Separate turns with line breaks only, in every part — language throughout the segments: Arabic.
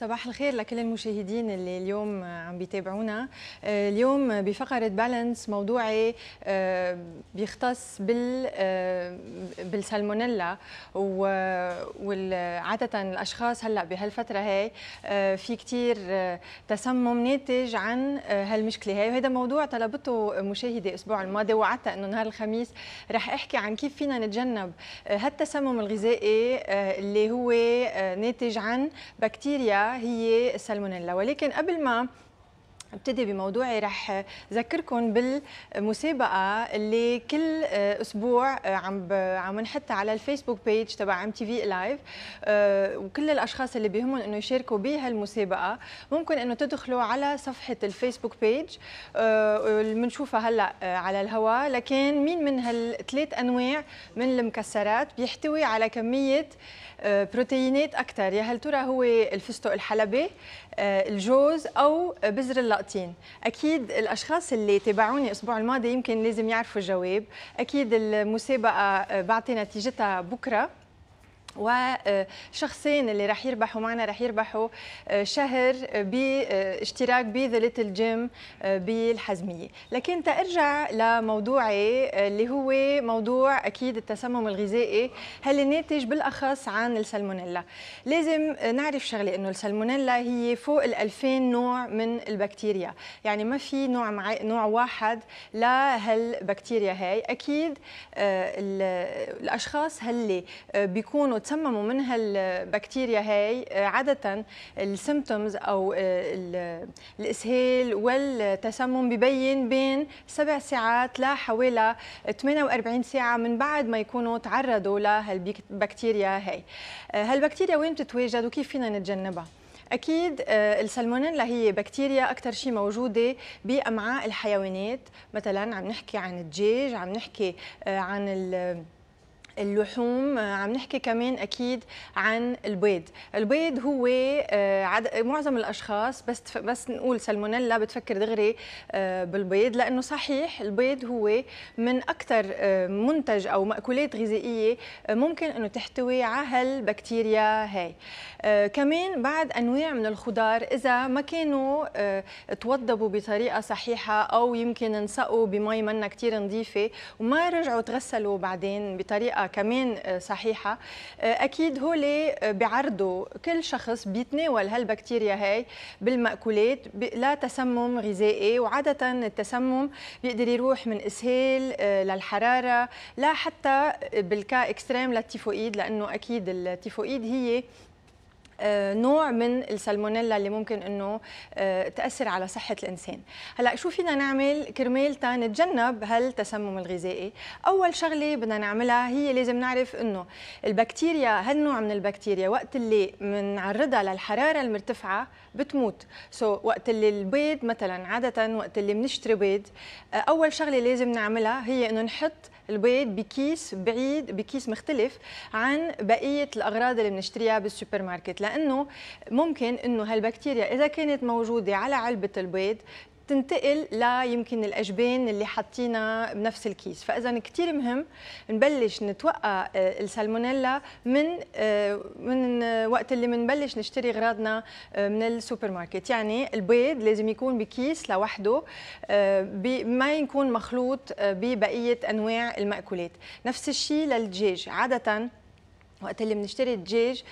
صباح الخير لكل المشاهدين اللي اليوم عم بيتابعونا آه، اليوم بفقرة بالانس موضوعي آه، بيختص بال آه، بالسالمونيلا وعادة الأشخاص هلأ بهالفترة هي في كتير تسمم ناتج عن هالمشكلة هي وهذا موضوع طلبته مشاهدة الأسبوع الماضي وعدت أنه نهار الخميس رح أحكي عن كيف فينا نتجنب هالتسمم الغذائي اللي هو ناتج عن بكتيريا هي السالمونيلا ولكن قبل ما ابتدي بموضوعي رح ذكركم بالمسابقه اللي كل اسبوع عم عم نحطها على الفيسبوك بيج تبع ام تي في لايف وكل الاشخاص اللي بيهمهم انه يشاركوا بهالمسابقه ممكن انه تدخلوا على صفحه الفيسبوك بيج آه، اللي بنشوفها هلا آه، على الهواء لكن مين من هالثلاث انواع من المكسرات بيحتوي على كميه آه، بروتينات اكثر يا هل ترى هو الفستق الحلبي آه، الجوز او بذر اللقطين اكيد الاشخاص اللي تابعوني الاسبوع الماضي يمكن لازم يعرفوا الجواب اكيد المسابقه بعطي نتيجتها بكره وشخصين اللي رح يربحوا معنا رح يربحوا آه، شهر آه، باشتراك آه، بذا ليتل جيم بالحزميه لكن تارجع لموضوعي اللي هو موضوع اكيد التسمم الغذائي هل الناتج بالاخص عن السالمونيلا لازم نعرف شغله انه السالمونيلا هي فوق ال 2000 نوع من البكتيريا يعني ما في نوع مع... نوع واحد لهالبكتيريا هاي اكيد الاشخاص هاللي بيكونوا بتتصمموا من هالبكتيريا هاي آه، عادة السيمتومز أو آه، الإسهال والتسمم ببين بين سبع ساعات لحوالي 48 ساعة من بعد ما يكونوا تعرضوا لهالبكتيريا هاي آه، هالبكتيريا وين بتتواجد وكيف فينا نتجنبها؟ اكيد السلمونيلا هي بكتيريا اكثر شيء موجوده بامعاء الحيوانات مثلا عم نحكي عن الدجاج عم نحكي عن اللحوم آه، عم نحكي كمان اكيد عن البيض البيض هو آه، معظم الاشخاص بس بس نقول سالمونيلا بتفكر دغري آه، بالبيض لانه صحيح البيض هو من اكثر منتج او ماكولات غذائيه ممكن انه تحتوي على هالبكتيريا هاي كمان بعد انواع من الخضار اذا ما كانوا توضبوا بطريقه صحيحه او يمكن انسقوا بمي منا كثير نظيفه وما رجعوا تغسلوا بعدين بطريقه كمان آه، صحيحه آه، اكيد هو آه، بيعرضوا كل شخص بيتناول هالبكتيريا هاي بالمأكولات لا تسمم غذائي وعاده التسمم بيقدر يروح من اسهال للحراره لا حتى بالكا اكستريم للتيفوئيد لانه اكيد التيفوئيد هي آه، نوع من السالمونيلا اللي ممكن انه آه، تاثر على صحه الانسان هلا شو فينا نعمل كرمال تا نتجنب هالتسمم الغذائي اول شغله بدنا نعملها هي لازم نعرف انه البكتيريا هالنوع من البكتيريا وقت اللي بنعرضها للحراره المرتفعه بتموت سو so, وقت اللي البيض مثلا عاده وقت اللي بنشتري بيض آه، اول شغله لازم نعملها هي انه نحط البيض بكيس بعيد بكيس مختلف عن بقيه الاغراض اللي بنشتريها بالسوبر ماركت لانه ممكن انه هالبكتيريا اذا كانت موجوده على علبه البيض تنتقل لا يمكن الاجبان اللي حاطينها بنفس الكيس فاذا كثير مهم نبلش نتوقع آه، السالمونيلا من آه، من وقت اللي بنبلش نشتري اغراضنا آه، من السوبر ماركت يعني البيض لازم يكون بكيس لوحده ما يكون مخلوط ببقيه انواع الماكولات نفس الشيء للدجاج عاده وقت اللي بنشتري الدجاج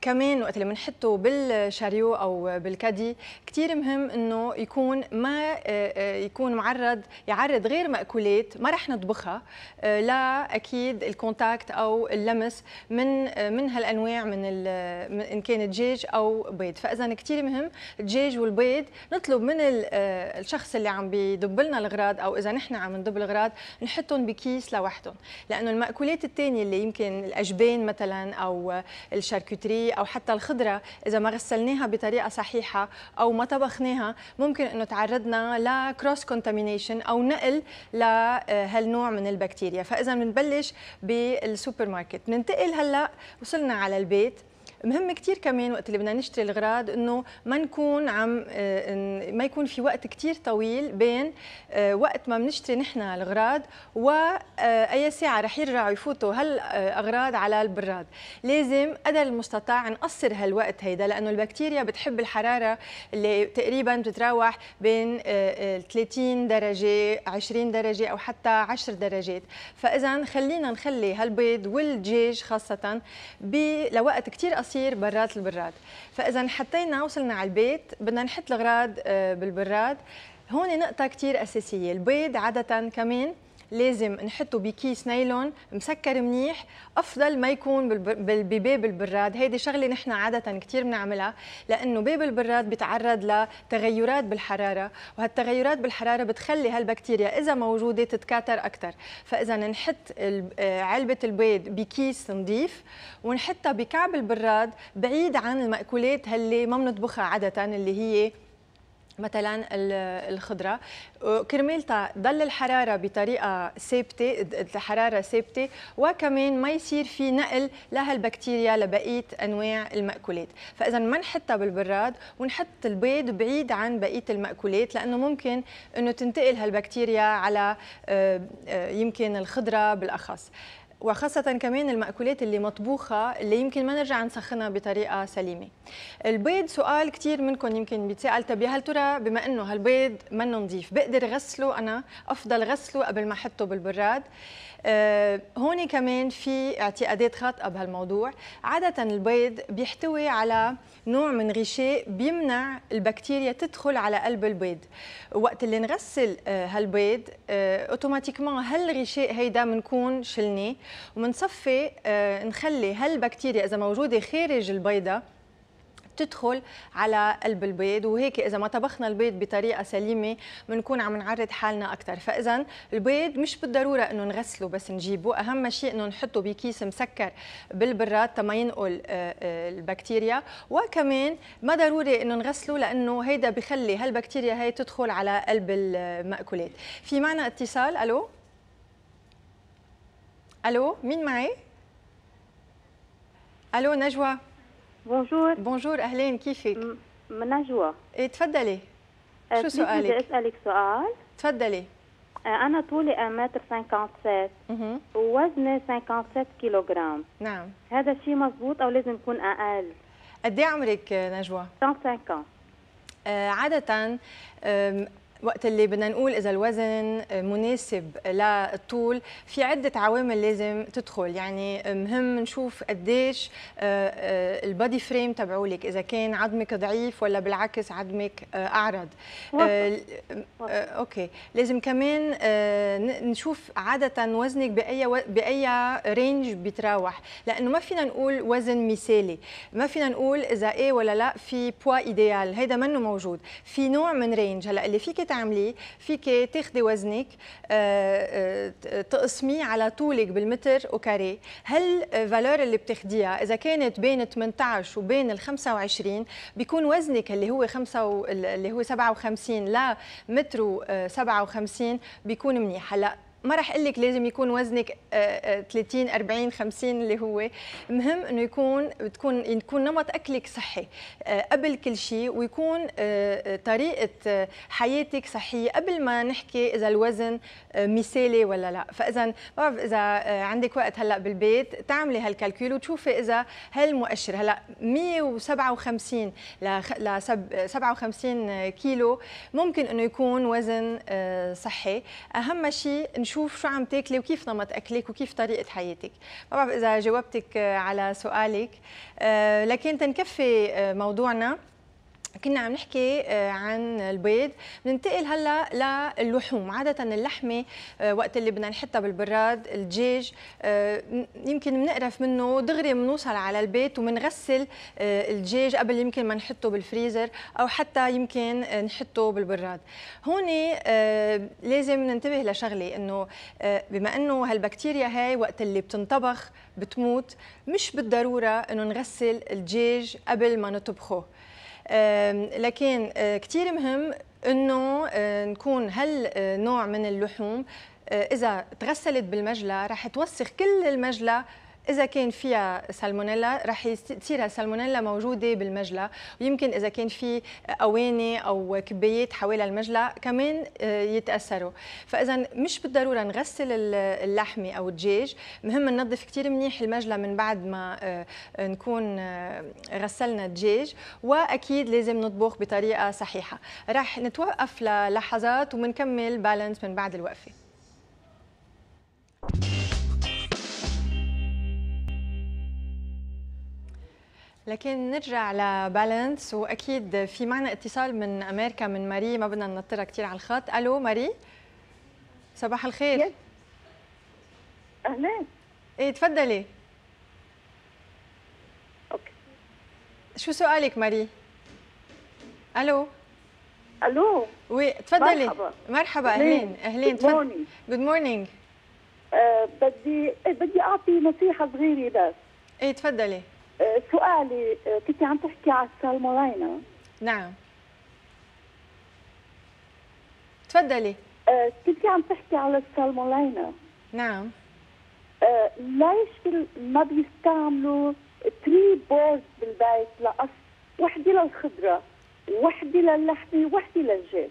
كمان وقت اللي بنحطه بالشاريو او بالكادي كثير مهم انه يكون ما آه، آه، يكون معرض يعرض غير ماكولات ما رح نطبخها آه، لا اكيد الكونتاكت او اللمس من من هالانواع من ان كان دجاج او بيض فاذا كثير مهم الدجاج والبيض نطلب من الشخص اللي عم بيدب لنا الاغراض او اذا نحن عم ندب الاغراض نحطهم بكيس لوحدهم لانه الماكولات الثانيه اللي يمكن الاجبان مثلا او الشاركوتري او حتى الخضره اذا ما غسلناها بطريقه صحيحه او ما طبخناها ممكن انه تعرضنا لكروس كونتامينيشن او نقل لهالنوع آه، من البكتيريا فاذا بنبلش بالسوبر ماركت ننتقل هلا وصلنا على البيت مهم كثير كمان وقت اللي بدنا نشتري الغراض انه ما نكون عم آه، ما يكون في وقت كثير طويل بين آه، وقت ما بنشتري نحن الغراض واي آه، ساعه رح يرجعوا يفوتوا هالاغراض على البراد لازم قدر المستطاع نقصر هالوقت هيدا لانه البكتيريا بتحب الحراره اللي تقريبا بتتراوح بين 30 درجه 20 درجه او حتى 10 درجات فاذا خلينا نخلي هالبيض والدجاج خاصه لوقت كثير عصير برات البراد فاذا حطينا وصلنا على البيت بدنا نحط الغراض آه، بالبراد هون نقطه كثير اساسيه البيض عاده كمان لازم نحطه بكيس نايلون مسكر منيح افضل ما يكون بباب البراد هيدي شغله نحن عاده كثير بنعملها لانه باب البراد بيتعرض لتغيرات بالحراره وهالتغيرات بالحراره بتخلي هالبكتيريا اذا موجوده تتكاثر اكثر فاذا نحط آه، علبه البيض بكيس نظيف ونحطها بكعب البراد بعيد عن المأكولات اللي ما بنطبخها عاده اللي هي مثلا الخضره كرمال تضل الحراره بطريقه ثابته الحراره ثابته وكمان ما يصير في نقل لهالبكتيريا لبقيه انواع الماكولات فاذا ما نحطها بالبراد ونحط البيض بعيد عن بقيه الماكولات لانه ممكن انه تنتقل هالبكتيريا على آه، آه، يمكن الخضره بالاخص وخاصة كمان المأكولات اللي مطبوخة اللي يمكن ما نرجع نسخنها بطريقة سليمة البيض سؤال كثير منكم يمكن بيتسأل طب يا هل ترى بما انه هالبيض منه نظيف بقدر غسله انا افضل غسله قبل ما احطه بالبراد أه هون كمان في اعتقادات خاطئة بهالموضوع عادة البيض بيحتوي على نوع من غشاء بيمنع البكتيريا تدخل على قلب البيض وقت اللي نغسل آه، هالبيض آه، اوتوماتيكمان هالغشاء هيدا بنكون شلناه وبنصفي آه، نخلي هالبكتيريا اذا موجوده خارج البيضه تدخل على قلب البيض وهيك اذا ما طبخنا البيض بطريقه سليمه بنكون عم نعرض حالنا اكثر فاذا البيض مش بالضروره انه نغسله بس نجيبه اهم شيء انه نحطه بكيس مسكر بالبراد تما ينقل آه، آه، البكتيريا وكمان ما ضروري انه نغسله لانه هيدا بخلي هالبكتيريا هي تدخل على قلب المأكولات في معنا اتصال الو الو مين معي الو نجوى بونجور بونجور اهلين كيفك نجوى ايه تفضلي شو سؤالك بدي اسالك سؤال تفضلي أنا طولي 1 متر 57 ووزني 57 كيلوغرام نعم هذا الشيء مضبوط أو لازم يكون أقل؟ قد إيه عمرك نجوى؟ 35 عادة وقت اللي بدنا نقول اذا الوزن مناسب للطول في عده عوامل لازم تدخل يعني مهم نشوف قديش آه، آه، البادي فريم تبعولك اذا كان عظمك ضعيف ولا بالعكس عظمك آه، اعرض وصف. اوكي لازم كمان نشوف عاده وزنك باي و... باي رينج بيتراوح لانه ما فينا نقول وزن مثالي ما فينا نقول اذا ايه ولا لا في بوا ايديال هذا منه موجود في نوع من رينج هلا اللي فيك تعمليه فيك تاخدي وزنك آه، آه، تقسميه على طولك بالمتر وكاري هل فالور اللي بتاخديها اذا كانت بين 18 وبين ال 25 بيكون وزنك اللي هو 5 و... اللي هو 57 لمتر و 57 آه، بيكون منيح هلا ما راح اقول لك لازم يكون وزنك 30 40 50 اللي هو مهم انه يكون تكون يكون نمط اكلك صحي آه، قبل كل شيء ويكون آه، آه، طريقه حياتك صحيه قبل ما نحكي اذا الوزن مثالي ولا لا فاذا ما بعرف اذا عندك وقت هلا بالبيت تعملي هالكالكول وتشوفي اذا هالمؤشر هلا 157 ل 57 كيلو ممكن انه يكون وزن صحي اهم شيء نشوف شو عم تاكلي وكيف نمط اكلك وكيف طريقه حياتك ما بعرف اذا جاوبتك آه، على سؤالك آه، لكن تنكفي آه، موضوعنا كنا عم نحكي آه، عن البيض بننتقل هلا للحوم عاده اللحمه آه، وقت اللي بدنا نحطها بالبراد الدجاج آه، يمكن بنقرف منه دغري بنوصل على البيت وبنغسل الدجاج قبل يمكن ما نحطه بالفريزر او حتى يمكن نحطه بالبراد هون لازم ننتبه لشغله انه بما انه هالبكتيريا هاي وقت اللي بتنطبخ بتموت مش بالضروره انه نغسل الدجاج قبل ما نطبخه لكن آه، كثير مهم انه آه، نكون هالنوع آه، من اللحوم اذا تغسلت بالمجلى رح توسخ كل المجلى اذا كان فيها سالمونيلا رح تصير السالمونيلا موجوده بالمجلى ويمكن اذا كان في اواني او كبايات حوالي المجلى كمان آه، يتاثروا فاذا مش بالضروره نغسل اللحمه او الدجاج مهم ننظف كثير منيح المجلى من بعد ما آه، نكون آه، غسلنا الدجاج واكيد لازم نطبخ بطريقه صحيحه رح نتوقف للحظات ومنكمل بالانس من بعد الوقفه لكن نرجع لبالانس واكيد في معنا اتصال من امريكا من ماري ما بدنا ننطرها كثير على الخط الو ماري صباح الخير اهلا ايه تفضلي شو سؤالك ماري الو الو وي تفضلي مرحبا مرحبا اهلين اهلين تفضلي جود مورنينج بدي إيه، بدي اعطي نصيحه صغيره بس ايه تفضلي سؤالي آه، كنت عم تحكي على السالمولاينا نعم تفضلي آه، كنت عم تحكي على السالمولاينا نعم آه، ليش ما بيستعملوا تري بورد بالبيت لقص وحده للخضره وحده للحمه وحده للجاج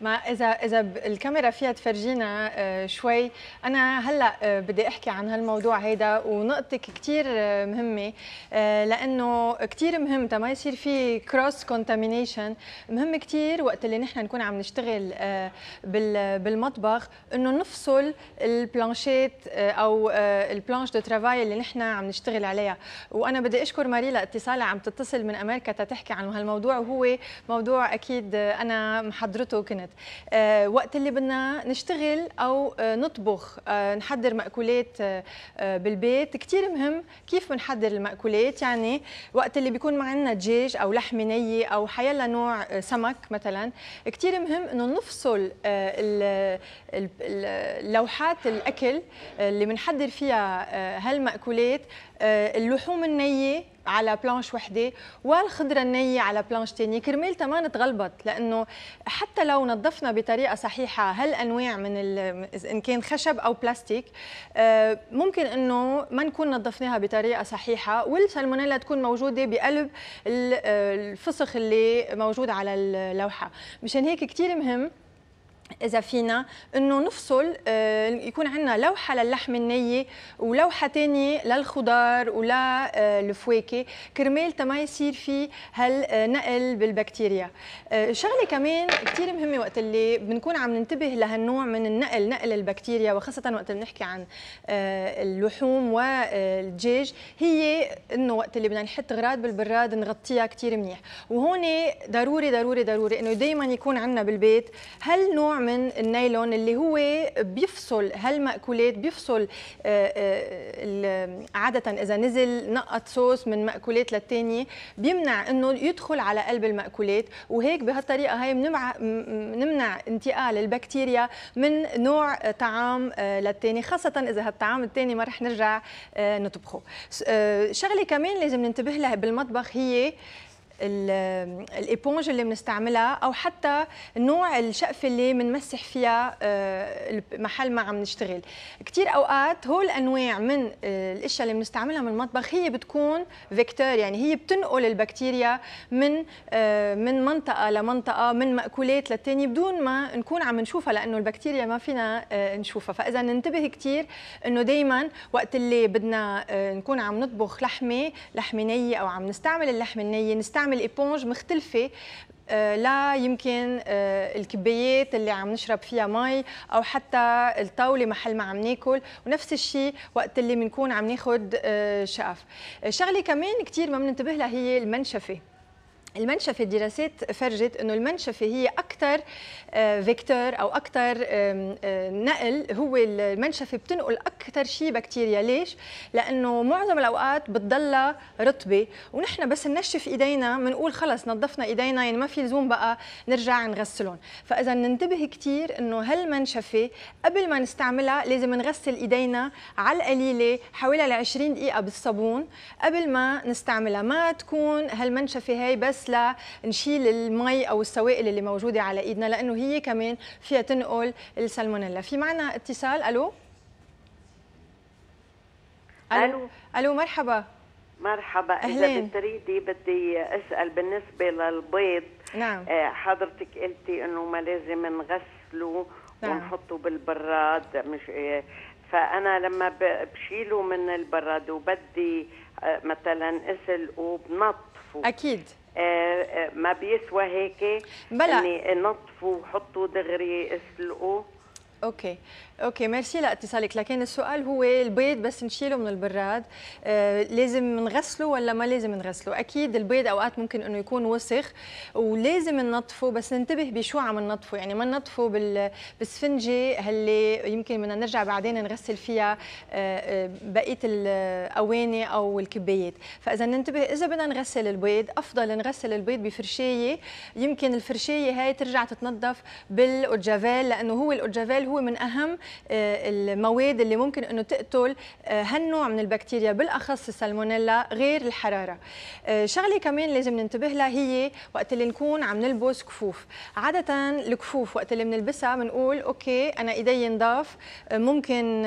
ما اذا اذا الكاميرا فيها تفرجينا آه، شوي انا هلا آه، بدي احكي عن هالموضوع هيدا ونقطتك كثير آه، مهمه لانه كثير مهم ما يصير في كروس كونتامينيشن مهم كثير وقت اللي نحن نكون عم نشتغل بالمطبخ انه نفصل البلانشيت او البلانش دو ترافاي اللي نحن عم نشتغل عليها وانا بدي اشكر ماري لاتصالها عم تتصل من امريكا تتحكي عن هالموضوع وهو موضوع اكيد انا محضرته كنت الوقت آه، وقت اللي بدنا نشتغل او آه، نطبخ آه، نحضر مأكولات بالبيت كثير مهم كيف بنحضر المأكولات يعني وقت اللي بيكون معنا دجاج او لحمه نيه او حيلا نوع سمك مثلا كثير مهم انه نفصل لوحات الاكل اللي بنحضر فيها هالمأكولات اللحوم النيه على بلانش وحده والخضره النيه على بلانش ثانيه كرمال ما نتغلبط لانه حتى لو نظفنا بطريقه صحيحه هالانواع من ان كان خشب او بلاستيك آه، ممكن انه ما نكون نظفناها بطريقه صحيحه والسالمونيلا تكون موجوده بقلب آه، الفسخ اللي موجود على اللوحه مشان هيك كثير مهم اذا فينا انه نفصل آه، يكون عندنا لوحه للحم النيه ولوحه تانية للخضار ولا آه، الفواكه كرمال تما يصير في هالنقل بالبكتيريا آه، شغله كمان كتير مهمه وقت اللي بنكون عم ننتبه لهالنوع من النقل نقل البكتيريا وخاصه وقت اللي بنحكي عن اللحوم والدجاج هي انه وقت اللي بدنا نحط غراض بالبراد نغطيها كتير منيح وهون ضروري ضروري ضروري انه دائما يكون عندنا بالبيت هالنوع من النايلون اللي هو بيفصل هالمأكولات بيفصل آه، آه، عادة إذا نزل نقط صوص من مأكولات للتانية بيمنع إنه يدخل على قلب المأكولات وهيك بهالطريقة هاي بنمنع انتقال البكتيريا من نوع طعام آه، للتاني خاصة إذا هالطعام التاني ما رح نرجع نطبخه شغلة كمان لازم ننتبه لها بالمطبخ هي الإيبونج اللي بنستعملها أو حتى نوع الشقفة اللي بنمسح فيها آه، المحل ما عم نشتغل كثير أوقات هول الأنواع من آه، الأشياء اللي بنستعملها من المطبخ هي بتكون فيكتور يعني هي بتنقل البكتيريا من آه، من منطقة لمنطقة من مأكولات للتانية بدون ما نكون عم نشوفها لأنه البكتيريا ما فينا نشوفها فإذا ننتبه كثير أنه دايما وقت اللي بدنا نكون عم نطبخ لحمة لحمة نية أو عم نستعمل اللحمة النية نستعمل نعمل ايبونج مختلفه آه، لا يمكن آه، الكبايات اللي عم نشرب فيها مي او حتى الطاوله محل ما عم ناكل ونفس الشيء وقت اللي بنكون عم ناخذ آه، شقف شغله كمان كثير ما بننتبه لها هي المنشفه المنشفة الدراسات فرجت انه المنشفة هي اكثر فيكتور آه، او اكثر نقل هو المنشفة بتنقل اكثر شيء بكتيريا ليش؟ لانه معظم الاوقات بتضلها رطبة ونحن بس ننشف ايدينا بنقول خلص نظفنا ايدينا يعني ما في لزوم بقى نرجع نغسلهم، فاذا ننتبه كثير انه هالمنشفة قبل ما نستعملها لازم نغسل ايدينا على القليلة حوالي 20 دقيقة بالصابون قبل ما نستعملها، ما تكون هالمنشفة هي بس بس لنشيل المي او السوائل اللي موجوده على ايدنا لانه هي كمان فيها تنقل السلمونيلا في معنا اتصال الو الو الو مرحبا مرحبا أهلين. اذا بتريدي بدي اسال بالنسبه للبيض نعم آه، حضرتك قلتي انه ما لازم نغسله نعم. ونحطه بالبراد مش آه، فانا لما بشيله من البراد وبدي آه، مثلا اسلقه بنطفه اكيد ما بيسوى هيك بلا اني نطفوا وحطوا دغري اسلقوا اوكي اوكي ميرسي لاتصالك لكن السؤال هو البيض بس نشيله من البراد آه، لازم نغسله ولا ما لازم نغسله اكيد البيض اوقات ممكن انه يكون وسخ ولازم ننظفه بس ننتبه بشو عم ننظفه يعني ما ننظفه بال... بالسفنجه اللي يمكن بدنا نرجع بعدين نغسل فيها آه، آه، بقيه الاواني او الكبايات فاذا ننتبه اذا بدنا نغسل البيض افضل نغسل البيض بفرشايه يمكن الفرشايه هاي ترجع تتنظف بالاوجافيل لانه هو الاوجافيل هو من اهم آه، المواد اللي ممكن انه تقتل آه، هالنوع من البكتيريا بالاخص السالمونيلا غير الحراره آه، شغله كمان لازم ننتبه لها هي وقت اللي نكون عم نلبس كفوف عاده الكفوف وقت اللي بنلبسها بنقول اوكي انا ايدي نضاف ممكن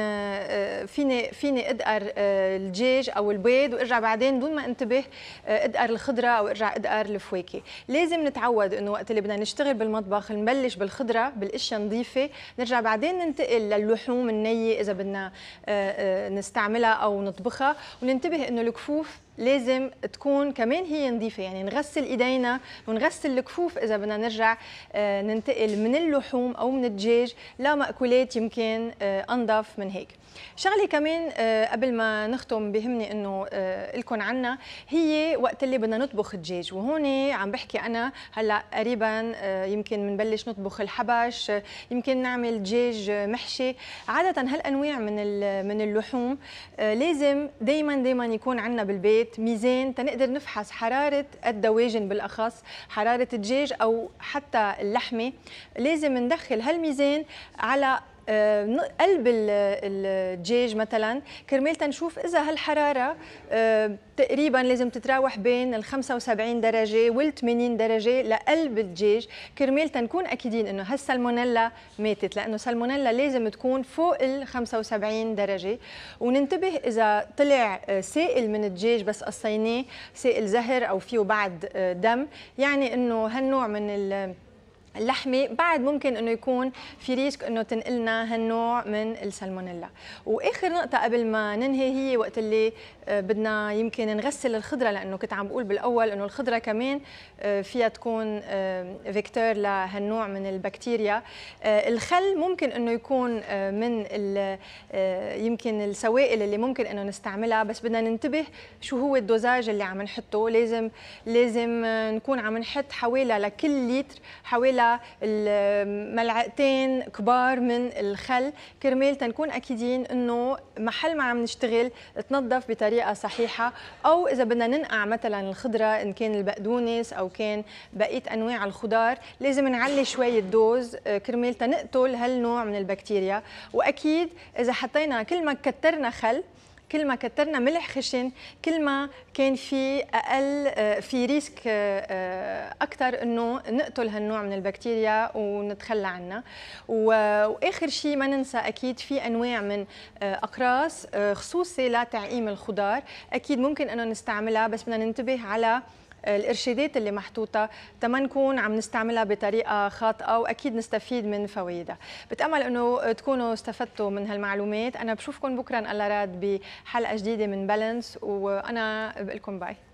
فيني فيني ادقر الدجاج او البيض وارجع بعدين دون ما انتبه ادقر الخضره او ارجع ادقر الفواكه لازم نتعود انه وقت اللي بدنا نشتغل بالمطبخ نبلش بالخضره بالاشياء نظيفه نرجع بعد وبعدين ننتقل للحوم النية إذا بدنا آه، آه، نستعملها أو نطبخها وننتبه إنه الكفوف لازم تكون كمان هي نظيفة يعني نغسل إيدينا ونغسل الكفوف إذا بدنا نرجع آه، ننتقل من اللحوم أو من الدجاج لمأكولات يمكن أنظف من هيك شغله كمان آه، قبل ما نختم بهمني انه آه، لكم عنا هي وقت اللي بدنا نطبخ دجاج وهون عم بحكي انا هلا قريبا آه، يمكن بنبلش نطبخ الحبش يمكن نعمل دجاج محشي عاده هالانواع من من اللحوم لازم دائما دائما يكون عندنا بالبيت ميزان تنقدر نفحص حراره الدواجن بالاخص حراره الدجاج او حتى اللحمه لازم ندخل هالميزان على آه، قلب الدجاج مثلا كرمال تنشوف اذا هالحراره آه، تقريبا لازم تتراوح بين ال 75 درجه وال 80 درجه لقلب الدجاج كرمال تنكون اكيدين انه هالسالمونيلا ماتت لانه السالمونيلا لازم تكون فوق ال 75 درجه وننتبه اذا طلع آه، سائل من الدجاج بس قصيناه سائل زهر او فيه بعد دم يعني انه هالنوع من اللحمه بعد ممكن انه يكون في ريسك انه تنقلنا هالنوع من السالمونيلا واخر نقطه قبل ما ننهي هي وقت اللي آه، بدنا يمكن نغسل الخضره لانه كنت عم بقول بالاول انه الخضره كمان آه، فيها تكون فيكتور آه، لهالنوع من البكتيريا الخل ممكن انه يكون من يمكن السوائل اللي ممكن انه نستعملها بس بدنا ننتبه شو هو الدوزاج اللي عم نحطه لازم لازم نكون عم نحط حوالي لكل لتر حوالي على ملعقتين كبار من الخل كرمال تنكون اكيدين انه محل ما عم نشتغل تنظف بطريقه صحيحه او اذا بدنا ننقع مثلا الخضره ان كان البقدونس او كان بقيه انواع الخضار لازم نعلي شويه دوز آه، كرمال تنقتل هالنوع من البكتيريا واكيد اذا حطينا كل ما كترنا خل كل ما كترنا ملح خشن كل ما كان في اقل آه، في ريسك آه، آه، اكثر انه نقتل هالنوع من البكتيريا ونتخلى عنها واخر شيء ما ننسى اكيد في انواع من اقراص خصوصي لتعقيم الخضار اكيد ممكن انه نستعملها بس بدنا ننتبه على الارشادات اللي محطوطه تما نكون عم نستعملها بطريقه خاطئه واكيد نستفيد من فوائدها بتامل انه تكونوا استفدتوا من هالمعلومات انا بشوفكم بكره ان الله راد بحلقه جديده من بالانس وانا بقول لكم باي